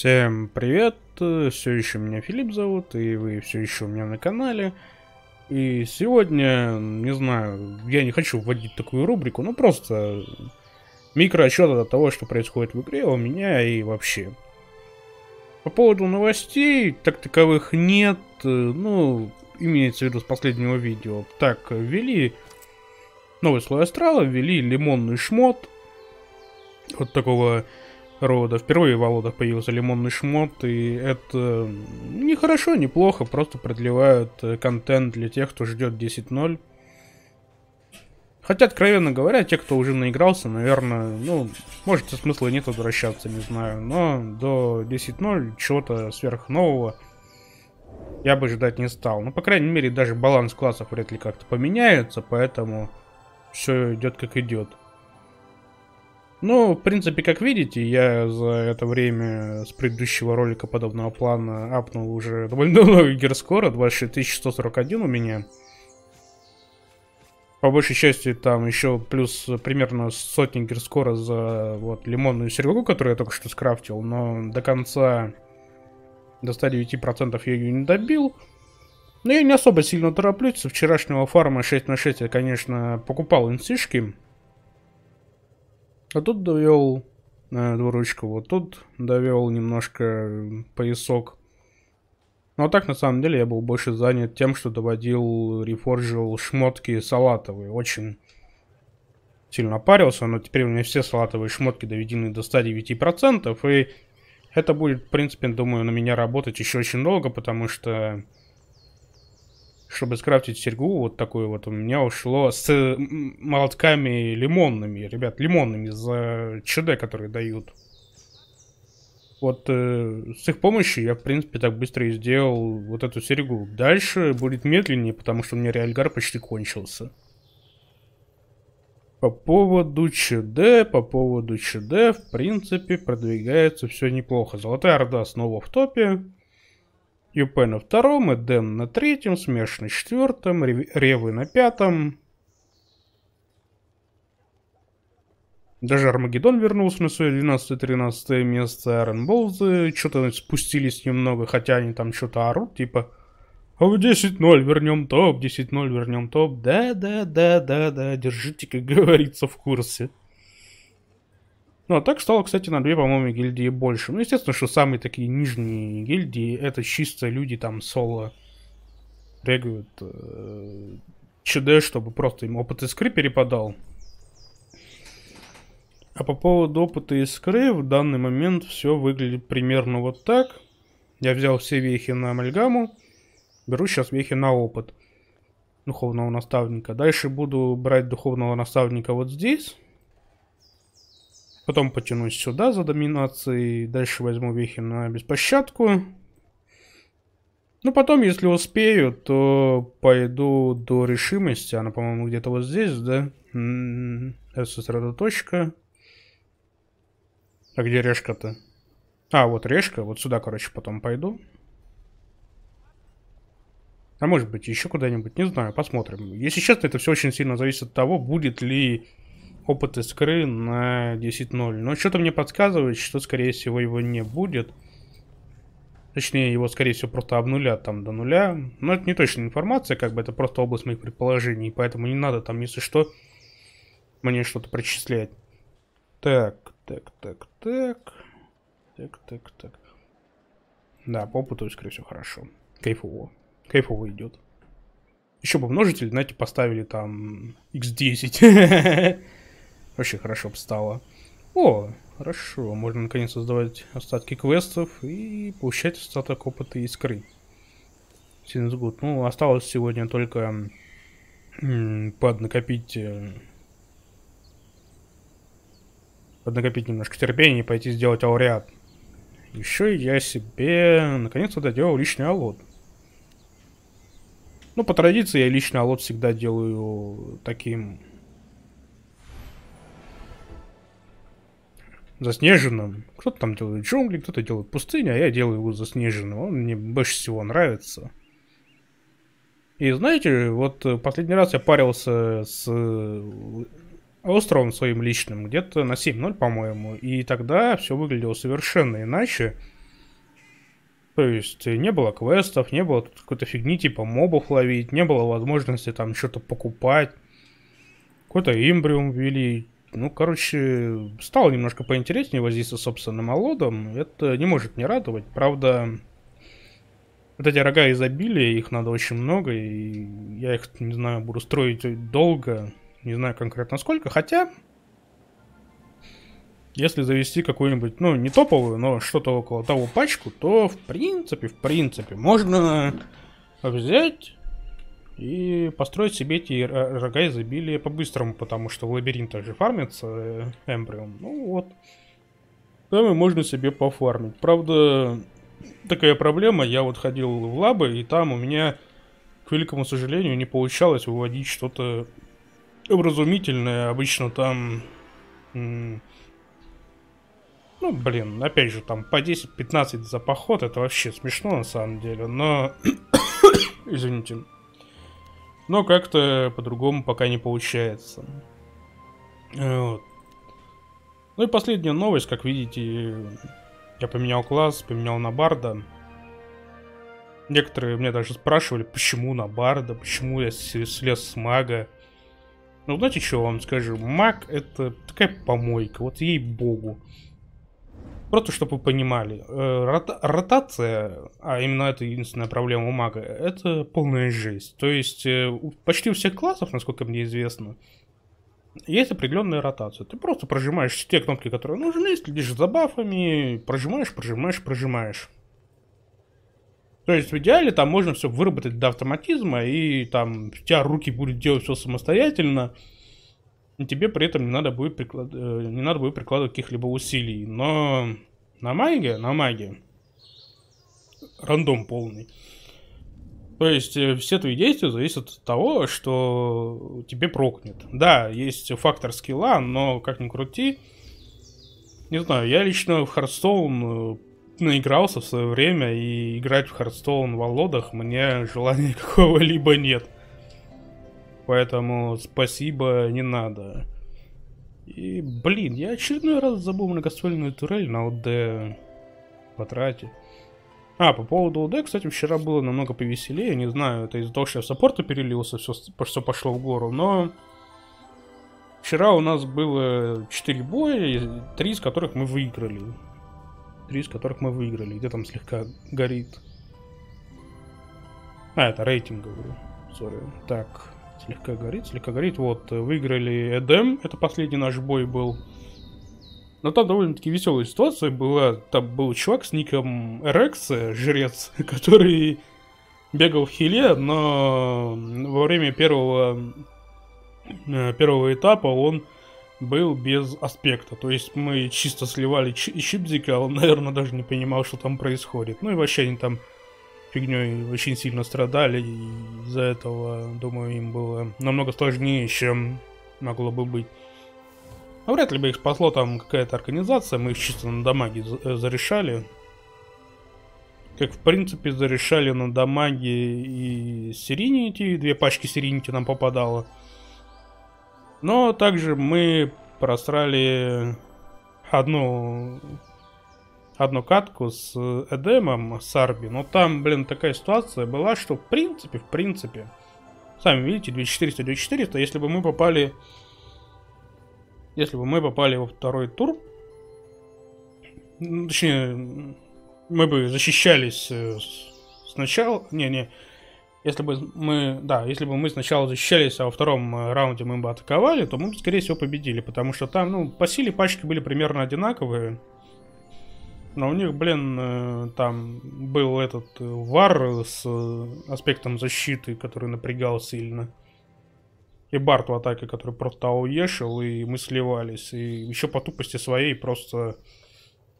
Всем привет, э, все еще меня Филипп зовут, и вы все еще у меня на канале. И сегодня, не знаю, я не хочу вводить такую рубрику, но ну, просто микроотчет от того, что происходит в игре у меня и вообще. По поводу новостей, так таковых нет, э, ну, имеется в виду с последнего видео. Так, ввели новый слой астрала, ввели лимонный шмот, вот такого рода. Впервые в Володах появился лимонный шмот, и это не хорошо, не плохо, просто продлевают э, контент для тех, кто ждет 10.0. Хотя, откровенно говоря, те, кто уже наигрался, наверное, ну, может, смысла нет возвращаться, не знаю. Но до 10.0 чего-то сверхнового я бы ждать не стал. Ну, по крайней мере, даже баланс классов вряд ли как-то поменяется, поэтому все идет как идет. Ну, в принципе, как видите, я за это время с предыдущего ролика подобного плана апнул уже довольно много герскора, 26141 у меня. По большей части там еще плюс примерно сотни герскора за вот лимонную серегу, которую я только что скрафтил, но до конца до 109% я ее не добил. Но я не особо сильно тороплюсь, со вчерашнего фарма 6 на 6 я, конечно, покупал инсишки, а тут довел э, двуручку, вот тут довел немножко э, поясок. Ну а так, на самом деле, я был больше занят тем, что доводил, рефоржил шмотки салатовые. Очень сильно парился, но теперь у меня все салатовые шмотки доведены до 109%, и это будет, в принципе, думаю, на меня работать еще очень долго, потому что чтобы скрафтить серьгу вот такую вот, у меня ушло с молотками лимонными, ребят, лимонными за ЧД, которые дают. Вот э, с их помощью я, в принципе, так быстро и сделал вот эту серьгу. Дальше будет медленнее, потому что у меня реальгар почти кончился. По поводу ЧД, по поводу ЧД, в принципе, продвигается все неплохо. Золотая Орда снова в топе. ЮП на втором, Эден на третьем, Смеш на четвертом, Ревы на пятом. Даже Армагеддон вернулся на свое 12-13 место, Аарон Болзы что-то спустились немного, хотя они там что-то орут, типа а в 10-0 вернем топ, 10-0 вернем топ. Да-да-да-да-да, держите, как говорится, в курсе. Ну, а так стало, кстати, на две, по-моему, гильдии больше. Ну, естественно, что самые такие нижние гильдии, это чисто люди там соло бегают э, ЧД, чтобы просто им опыт искры перепадал. А по поводу опыта искры, в данный момент все выглядит примерно вот так. Я взял все вехи на амальгаму, беру сейчас вехи на опыт духовного наставника. Дальше буду брать духовного наставника вот здесь. Потом потянусь сюда за доминацией. Дальше возьму вехи на беспощадку. Ну, потом, если успею, то пойду до решимости. Она, по-моему, где-то вот здесь, да? М-м-м, сосредоточка. А где решка-то? А, вот решка. Вот сюда, короче, потом пойду. А может быть, еще куда-нибудь, не знаю, посмотрим. Если честно, это все очень сильно зависит от того, будет ли опыт искры на 10.0. Но что-то мне подсказывает, что, скорее всего, его не будет. Точнее, его, скорее всего, просто обнулят там до нуля. Но это не точная информация, как бы это просто область моих предположений, поэтому не надо там, если что, мне что-то причислять. Так, так, так, так. Так, так, так. Да, по опыту, скорее всего, хорошо. Кайфово. Кайфово идет. Еще бы множитель, знаете, поставили там x10. Вообще хорошо стало. О, хорошо, можно наконец создавать остатки квестов и получать остаток опыта искры. Синус гуд. Ну, осталось сегодня только поднакопить э, поднакопить немножко терпения и пойти сделать ауреат. Еще я себе наконец-то доделал лишний алот. Ну, по традиции я личный алот всегда делаю таким заснеженным. Кто-то там делает джунгли, кто-то делает пустыню, а я делаю его заснеженным. Он мне больше всего нравится. И знаете, вот э, последний раз я парился с э, островом своим личным, где-то на 7.0, по-моему, и тогда все выглядело совершенно иначе. То есть э, не было квестов, не было какой-то фигни типа мобов ловить, не было возможности там что-то покупать. Какой-то имбриум ввели, ну, короче, стало немножко поинтереснее возиться с собственным Алодом. Это не может не радовать. Правда, вот эти рога изобилия, их надо очень много, и я их, не знаю, буду строить долго, не знаю конкретно сколько, хотя, если завести какую-нибудь, ну, не топовую, но что-то около того пачку, то, в принципе, в принципе, можно взять и построить себе эти рога изобилия по-быстрому, потому что в лабиринтах же фармится э, эмбрион. Ну вот, там и можно себе пофармить. Правда, такая проблема, я вот ходил в лабы, и там у меня, к великому сожалению, не получалось выводить что-то образумительное. Обычно там... Ну, блин, опять же, там по 10-15 за поход, это вообще смешно на самом деле, но... Извините. Но как-то по-другому пока не получается. Э, вот. Ну и последняя новость, как видите, я поменял класс, поменял на барда. Некоторые мне даже спрашивали, почему на барда, почему я слез с мага. Ну, знаете, что вам скажу? Маг — это такая помойка, вот ей-богу. Просто чтобы вы понимали, э, ротация, а именно это единственная проблема у мага, это полная жесть. То есть э, почти у всех классов, насколько мне известно, есть определенная ротация. Ты просто прожимаешь те кнопки, которые нужны, следишь за бафами, прожимаешь, прожимаешь, прожимаешь. То есть в идеале там можно все выработать до автоматизма, и там у тебя руки будут делать все самостоятельно, и тебе при этом не надо будет, приклад... Э, не надо будет прикладывать каких-либо усилий. Но на маге, на маге, рандом полный. То есть э, все твои действия зависят от того, что тебе прокнет. Да, есть фактор скилла, но как ни крути, не знаю, я лично в Хардстоун э, наигрался в свое время, и играть в Хардстоун в Алодах мне желания какого-либо нет поэтому спасибо не надо. И, блин, я очередной раз забыл многоствольную турель на ОД потратить. А, по поводу ОД, кстати, вчера было намного повеселее, не знаю, это из-за того, что я в саппорта перелился, все, все пошло в гору, но... Вчера у нас было 4 боя, 3 из которых мы выиграли. 3 из которых мы выиграли, где там слегка горит. А, это рейтинг, говорю. сори. Так, Слегка горит, слегка горит. Вот, э, выиграли Эдем, это последний наш бой был. Но там довольно-таки веселая ситуация была. Там был чувак с ником Рекс, э, жрец, который бегал в хиле, но во время первого, э, первого этапа он был без аспекта. То есть мы чисто сливали чипзика, а он, наверное, даже не понимал, что там происходит. Ну и вообще они там фигней очень сильно страдали, и из-за этого, думаю, им было намного сложнее, чем могло бы быть. А вряд ли бы их спасло там какая-то организация, мы их чисто на дамаге э, зарешали. Как, в принципе, зарешали на дамаге и Serenity, две пачки Serenity нам попадало. Но также мы просрали одну одну катку с э, Эдемом, с Арби, но там, блин, такая ситуация была, что в принципе, в принципе, сами видите, 2400, 2400, если бы мы попали, если бы мы попали во второй тур, точнее, мы бы защищались э, сначала, не-не, если бы мы, да, если бы мы сначала защищались, а во втором э, раунде мы бы атаковали, то мы бы, скорее всего, победили, потому что там, ну, по силе пачки были примерно одинаковые, но у них, блин, э, там был этот э, вар с э, аспектом защиты, который напрягал сильно. И Барт в атаке, который просто ауешил, и мы сливались. И еще по тупости своей просто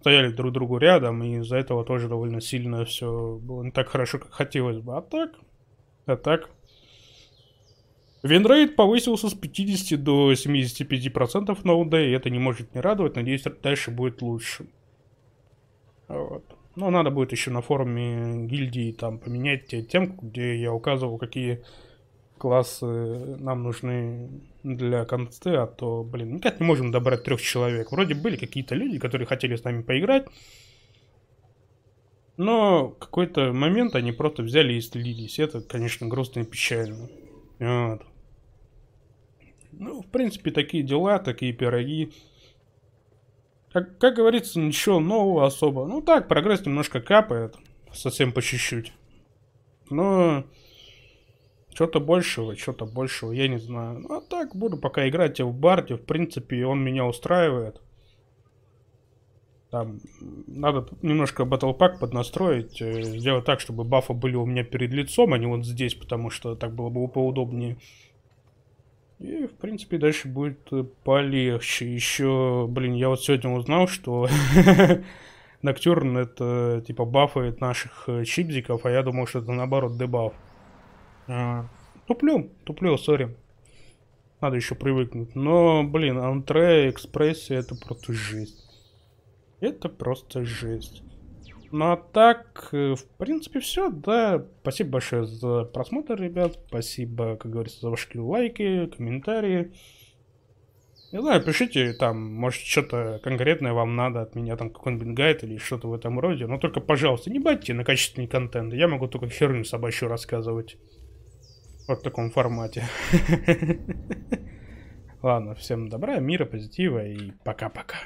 стояли друг другу рядом, и из-за этого тоже довольно сильно все было не так хорошо, как хотелось бы. А так, а так. Винрейт повысился с 50 до 75% на УД, и это не может не радовать. Надеюсь, дальше будет лучше. Вот. Но надо будет еще на форуме гильдии там поменять те темку, где я указывал, какие классы нам нужны для концы, а то, блин, никак ну, не можем добрать трех человек. Вроде были какие-то люди, которые хотели с нами поиграть, но какой-то момент они просто взяли и слились. Это, конечно, грустно и печально. Вот. Ну, в принципе, такие дела, такие пироги. Как, как говорится, ничего нового особо. Ну так, прогресс немножко капает. Совсем по чуть-чуть. Но... Что-то большего, что-то большего, я не знаю. Ну, а так, буду пока играть в Барте. В принципе, он меня устраивает. Там надо немножко батлпак поднастроить. Э, сделать так, чтобы бафы были у меня перед лицом, а не вот здесь, потому что так было бы поудобнее. И, в принципе, дальше будет э, полегче. Еще, блин, я вот сегодня узнал, что Ноктюрн это типа бафает наших э, чипзиков, а я думал, что это наоборот дебаф. А, туплю, туплю, сори. Надо еще привыкнуть. Но, блин, антре, экспрессия это просто жесть. Это просто жесть. Ну а так, э, в принципе, все. Да, спасибо большое за просмотр, ребят. Спасибо, как говорится, за ваши лайки, комментарии. Не знаю, пишите там, может, что-то конкретное вам надо от меня, там какой-нибудь гайд или что-то в этом роде. Но только, пожалуйста, не батьте на качественный контент. Я могу только херню собачью рассказывать. Вот в таком формате. Ладно, всем добра, мира, позитива и пока-пока.